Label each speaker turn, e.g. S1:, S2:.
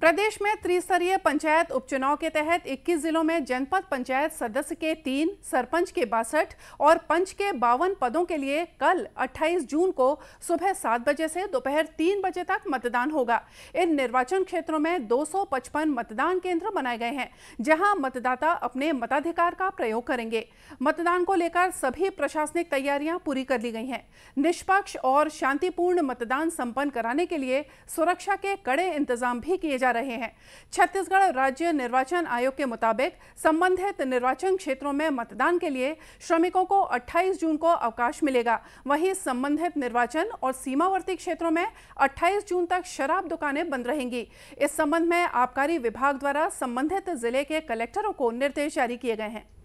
S1: प्रदेश में त्रिस्तरीय पंचायत उपचुनाव के तहत 21 जिलों में जनपद पंचायत सदस्य के तीन सरपंच के बासठ और पंच के बावन पदों के लिए कल 28 जून को सुबह सात बजे से दोपहर तीन बजे तक मतदान होगा इन निर्वाचन क्षेत्रों में 255 मतदान केंद्र बनाए गए हैं जहां मतदाता अपने मताधिकार का प्रयोग करेंगे मतदान को लेकर सभी प्रशासनिक तैयारियां पूरी कर ली गई हैं निष्पक्ष और शांतिपूर्ण मतदान संपन्न कराने के लिए सुरक्षा के कड़े इंतजाम भी किए जा जा रहे हैं छत्तीसगढ़ राज्य निर्वाचन आयोग के मुताबिक संबंधित निर्वाचन क्षेत्रों में मतदान के लिए श्रमिकों को 28 जून को अवकाश मिलेगा वहीं संबंधित निर्वाचन और सीमावर्ती क्षेत्रों में 28 जून तक शराब दुकानें बंद रहेंगी इस संबंध में आबकारी विभाग द्वारा संबंधित जिले के कलेक्टरों को निर्देश जारी किए गए हैं